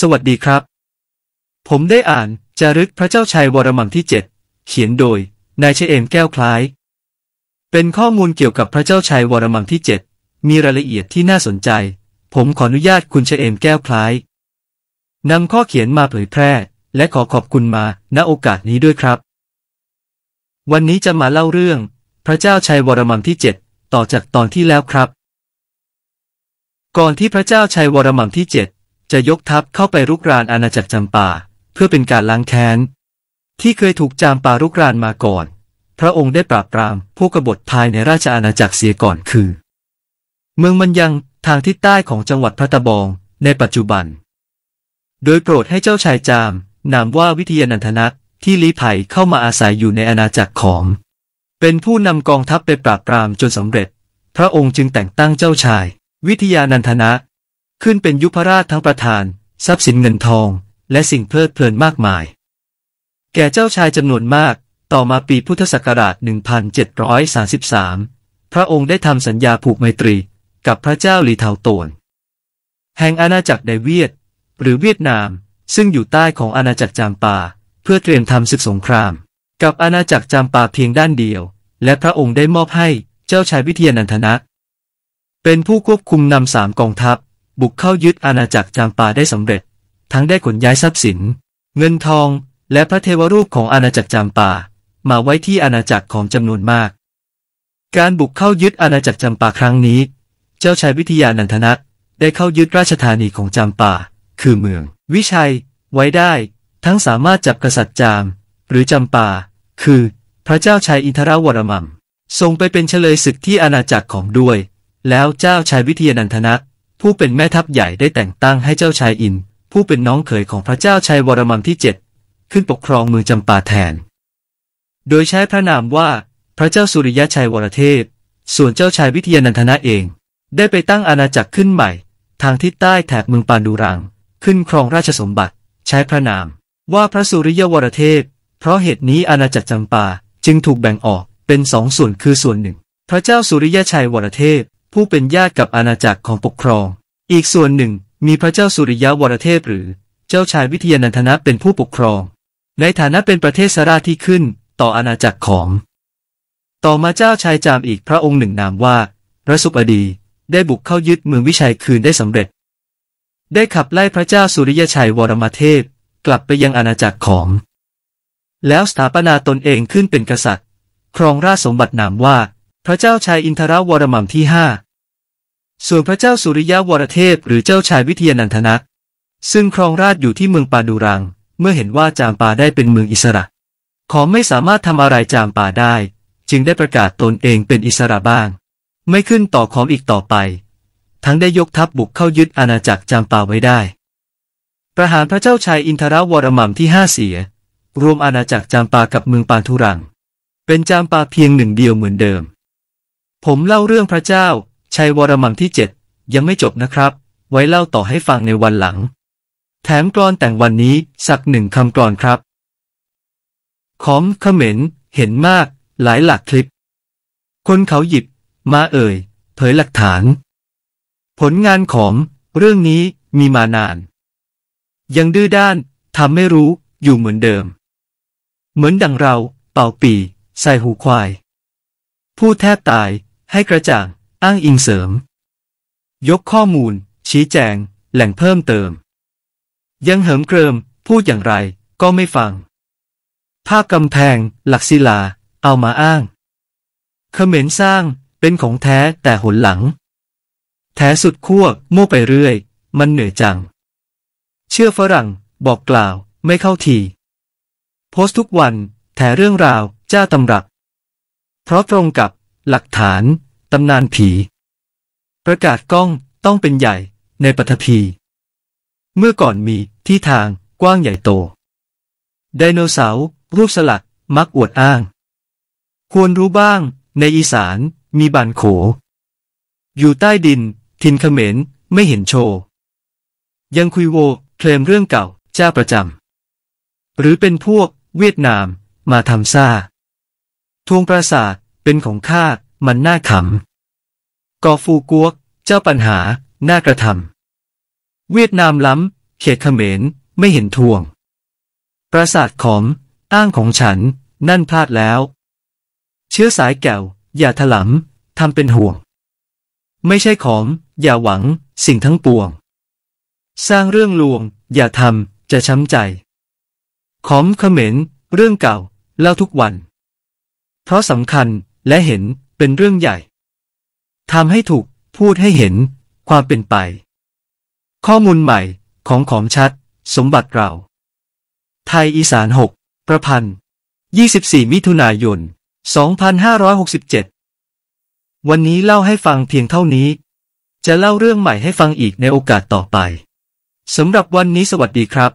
สวัสดีครับ ผมได้อ่านจารึกพระเจ้าชัยวรมันที่เจ็ดเขียนโดยนายเชเอมแก้วคล้าย เป็นข้อมูลเกี่ยวกับพระเจ้าชัยวรมันที่เจ็ดมีรายละเอียดที่น่าสนใจ ผมขออนุญาตคุณเชเอมแก้วคล้ายนำข้อเขียนมาเผยแพร่ และขอขอบคุณมาณโอกาสนี้ด้วยครับ วันนี้จะมาเล่าเรื่อง พระเจ้าชัยวรมันที่เจ็ดต่อจากตอนที่แล้วครับ ก่อนที่พระเจ้าชัยวรมันที่เจ็ดจะยกทัพเข้าไปรุกรานอาณาจักรจำปาเพื่อเป็นการล้างแค้น ที่เคยถูกจามปารุกรานมาก่อน พระองค์ได้ปราบปรามพวกกบฏภายในราชอาณาจักรเสียก่อนคือ เมืองมันยังทางทิศใต้ของจังหวัดพระตะบอง ในปัจจุบัน โดยโปรดให้เจ้าชายจาม นามว่าวิทยานันทนักที่ลี้ภัยเข้ามาอาศัยอยู่ในอาณาจักรของ เป็นผู้นำกองทัพไปปราบปรามจนสำเร็จ พระองค์จึงแต่งตั้งเจ้าชาย วิทยานันทนะขึ้นเป็นยุพราชทั้งประธาน ทรัพย์สินเงินทอง และสิ่งเพลิดเพลินมากมาย แก่เจ้าชายจำนวนมาก ต่อมาปีพุทธศักราช 1733 พระองค์ได้ทำสัญญาผูกไมตรี กับพระเจ้าหลีเทาตตนแห่งอาณาจักรไดเวียด หรือเวียดนาม ซึ่งอยู่ใต้ของอาณาจักรจามปาเพื่อเตรียมทำศึกสงคราม กับอาณาจักรจามปาเพียงด้านเดียว และพระองค์ได้มอบให้เจ้าชายวิเทียนันทนะเป็นผู้ควบคุมนำสามกองทัพบุกเข้ายึดอาณาจักรจางปาได้สำเร็จ ทั้งได้ขนย้ายทรัพย์สิน เงินทอง และพระเทวรูปของอาณาจักรจางปา มาไว้ที่อาณาจักรของจำนวนมาก การบุกเข้ายึดอาณาจักรจางปา ครั้งนี้ เจ้าชายวิทยานันทนะได้เข้ายึดราชธานีของจามปา คือเมือง วิชัย ไว้ได้ ทั้งสามารถจับกษัตริย์จาม หรือจามปา คือ พระเจ้าชายอินทราวรมัมทรงไปเป็นเฉลยศึกที่อาณาจักรของด้วย แล้วเจ้าชายวิทยานันทนะผู้เป็นแม่ทัพใหญ่ได้แต่งตั้งให้เจ้าชายอิน ผู้เป็นน้องเขยของพระเจ้าชัยวรมันที่เจ็ดขึ้นปกครองเมืองจำปาแทน โดยใช้พระนามว่าพระเจ้าสุริยะชัยวรเทพ ส่วนเจ้าชายวิทยานันทนะเอง ได้ไปตั้งอาณาจักรขึ้นใหม่ ทางทิศใต้แถบเมืองปานดูรังขึ้นครองราชสมบัติ ใช้พระนาม ว่าพระสุริยวรเทพ เพราะเหตุนี้อาณาจักรจำปาจึงถูกแบ่งออกเป็นสองส่วนคือส่วนหนึ่ง พระเจ้าสุริยะชัยวรเทพผู้เป็นญาติกับอาณาจักรของปกครอง อีกส่วนหนึ่งมีพระเจ้าสุริยวรเทพหรือเจ้าชายวิทยานันทนะเป็นผู้ปกครอง ในฐานะเป็นประเทศสราที่ขึ้นต่ออาณาจักรของ ต่อมาเจ้าชายจามอีกพระองค์หนึ่งนามว่าพระสุปดี ได้บุกเข้ายึดเมืองวิชัยคืนได้สำเร็จ ได้ขับไล่พระเจ้าสุริยชัยวรมเทพกลับไปยังอาณาจักรของ แล้วสถาปนาตนเองขึ้นเป็นกษัตริย์ ครองราชสมบัตินามว่าพระเจ้าชายอินทรวรมัมที่ห้าส่วนพระเจ้าสุริยะวรเทพหรือเจ้าชายวิทยานันทนะซึ่งครองราชอยู่ที่เมืองปาดูรัง เมื่อเห็นว่าจามปาได้เป็นเมืองอิสระ ขอไม่สามารถทำอะไรจามปาได้ จึงได้ประกาศตนเองเป็นอิสระบ้าง ไม่ขึ้นต่อขอมอีกต่อไป ทั้งได้ยกทัพบบุก เข้ายึดอาณาจักรจามปาไว้ได้ ประหารพระเจ้าชายอินทรวรมัมที่ห้าเสีย รวมอาณาจักรจามปากับเมืองปานทุรัง เป็นจามปาเพียงหนึ่งเดียวเหมือนเดิมผมเล่าเรื่องพระเจ้า ชัยวรมังที่เจ็ดยังไม่จบนะครับ ไว้เล่าต่อให้ฟังในวันหลัง แถมกรอนแต่งวันนี้สักหนึ่งคำกรอนครับ ขอมเขมรนเห็นมาก หลายหลักคลิป คนเขาหยิบ มาเอ่ยเผยหลักฐาน ผลงานของเรื่องนี้มีมานาน ยังดื้อด้านทำไม่รู้อยู่เหมือนเดิม เหมือนดังเรา เป่าปีใส่หูควาย ผู้แทบตายให้กระจ่าง อ้างอิงเสริม ยกข้อมูล ชี้แจง แหล่งเพิ่มเติม ยังเหิมเกริม พูดอย่างไร ก็ไม่ฟังภาพกำแพง หลักศิลา เอามาอ้าง เขมรสร้างเป็นของแท้แต่หนหลัง แท้สุดขั้วมั่วไปเรื่อย มันเหนื่อยจัง เชื่อฝรั่ง บอกกล่าว ไม่เข้าทีโพสต์ทุกวันแถเรื่องราวเจ้าตำรับเพราะตรงกับหลักฐานตำนานผี ประกาศกล้องต้องเป็นใหญ่ในปฐพี เมื่อก่อนมีที่ทางกว้างใหญ่โตไดโนเสาร์รูปสลัก มักอวดอ้าง ควรรู้บ้างในอีสานมีบานโข อยู่ใต้ดินทินเขมรไม่เห็นโชยังคุยโวเคลมเรื่องเก่าเจ้าประจำหรือเป็นพวกเวียดนาม มาทำซ่า ทวงปราสาทเป็นของข้า มันน่าขำกอฟูกวก เจ้าปัญหา น่ากระทำ เวียดนามล้ำเขตเขมรไม่เห็นทวง ประสาทขอมอ้างของฉัน นั่นพลาดแล้ว เชื้อสายแก่วอย่าถลำทำเป็นห่วง ไม่ใช่ขอมอย่าหวัง สิ่งทั้งปวง สร้างเรื่องลวง อย่าทำ จะช้ำใจขอมเขมรเรื่องเก่า เล่าทุกวัน เพราะสำคัญและเห็นเป็นเรื่องใหญ่ทำให้ถูก พูดให้เห็น ความเป็นไป ข้อมูลใหม่ของของชัด สมบัติเราไทยอีสาน 6 ประพันธ์ 24 มิถุนายน 2567 วันนี้เล่าให้ฟังเพียงเท่านี้ จะเล่าเรื่องใหม่ให้ฟังอีกในโอกาสต่อไปสำหรับวันนี้สวัสดีครับ